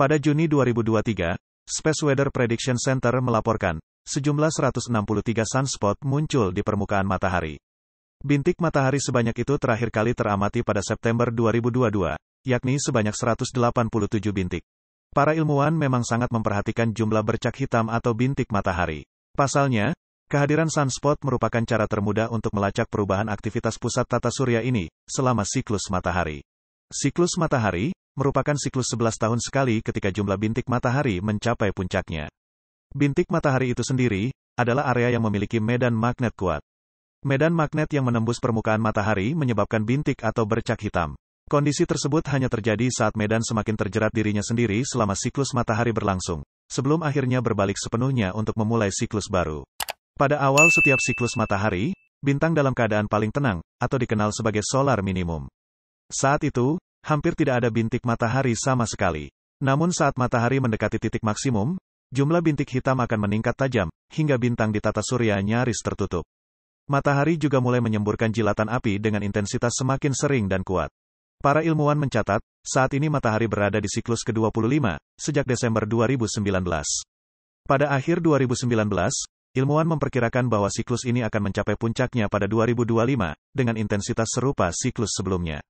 Pada Juni 2023, Space Weather Prediction Center melaporkan, sejumlah 163 sunspot muncul di permukaan matahari. Bintik matahari sebanyak itu terakhir kali teramati pada September 2022, yakni sebanyak 187 bintik. Para ilmuwan memang sangat memperhatikan jumlah bercak hitam atau bintik matahari. Pasalnya, kehadiran sunspot merupakan cara termudah untuk melacak perubahan aktivitas pusat tata surya ini selama siklus matahari. Siklus matahari, merupakan siklus 11 tahun sekali ketika jumlah bintik matahari mencapai puncaknya. Bintik matahari itu sendiri adalah area yang memiliki medan magnet kuat. Medan magnet yang menembus permukaan matahari menyebabkan bintik atau bercak hitam. Kondisi tersebut hanya terjadi saat medan semakin terjerat dirinya sendiri selama siklus matahari berlangsung, sebelum akhirnya berbalik sepenuhnya untuk memulai siklus baru. Pada awal setiap siklus matahari, bintang dalam keadaan paling tenang, atau dikenal sebagai solar minimum. Saat itu, hampir tidak ada bintik matahari sama sekali. Namun saat matahari mendekati titik maksimum, jumlah bintik hitam akan meningkat tajam, hingga bintang di tata surya nyaris tertutup. Matahari juga mulai menyemburkan jilatan api dengan intensitas semakin sering dan kuat. Para ilmuwan mencatat, saat ini matahari berada di siklus ke-25, sejak Desember 2019. Pada akhir 2019, ilmuwan memperkirakan bahwa siklus ini akan mencapai puncaknya pada 2025, dengan intensitas serupa siklus sebelumnya.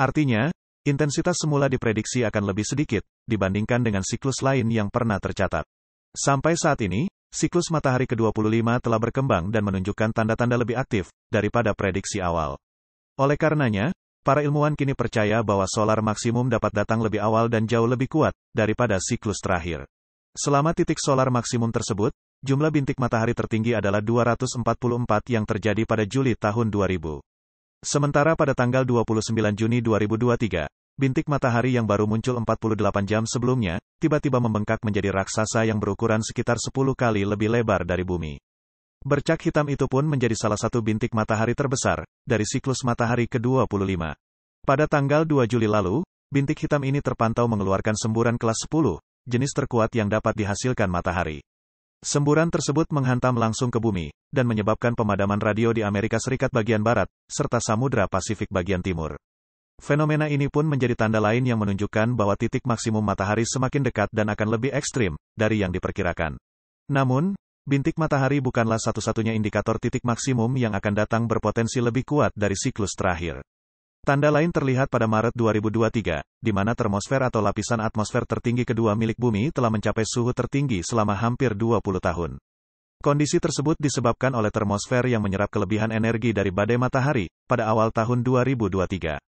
Artinya, Intensitas semula diprediksi akan lebih sedikit, dibandingkan dengan siklus lain yang pernah tercatat. Sampai saat ini, siklus matahari ke-25 telah berkembang dan menunjukkan tanda-tanda lebih aktif, daripada prediksi awal. Oleh karenanya, para ilmuwan kini percaya bahwa solar maksimum dapat datang lebih awal dan jauh lebih kuat, daripada siklus terakhir. Selama titik solar maksimum tersebut, jumlah bintik matahari tertinggi adalah 244 yang terjadi pada Juli tahun 2000. Sementara pada tanggal 29 Juni 2023, bintik matahari yang baru muncul 48 jam sebelumnya, tiba-tiba membengkak menjadi raksasa yang berukuran sekitar 10 kali lebih lebar dari bumi. Bercak hitam itu pun menjadi salah satu bintik matahari terbesar, dari siklus matahari ke-25. Pada tanggal 2 Juli lalu, bintik hitam ini terpantau mengeluarkan semburan kelas 10, jenis terkuat yang dapat dihasilkan matahari. Semburan tersebut menghantam langsung ke bumi, dan menyebabkan pemadaman radio di Amerika Serikat bagian barat, serta Samudra Pasifik bagian timur. Fenomena ini pun menjadi tanda lain yang menunjukkan bahwa titik maksimum matahari semakin dekat dan akan lebih ekstrim dari yang diperkirakan. Namun, bintik matahari bukanlah satu-satunya indikator titik maksimum yang akan datang berpotensi lebih kuat dari siklus terakhir. Tanda lain terlihat pada Maret 2023, di mana termosfer atau lapisan atmosfer tertinggi kedua milik bumi telah mencapai suhu tertinggi selama hampir 20 tahun. Kondisi tersebut disebabkan oleh termosfer yang menyerap kelebihan energi dari badai matahari pada awal tahun 2023.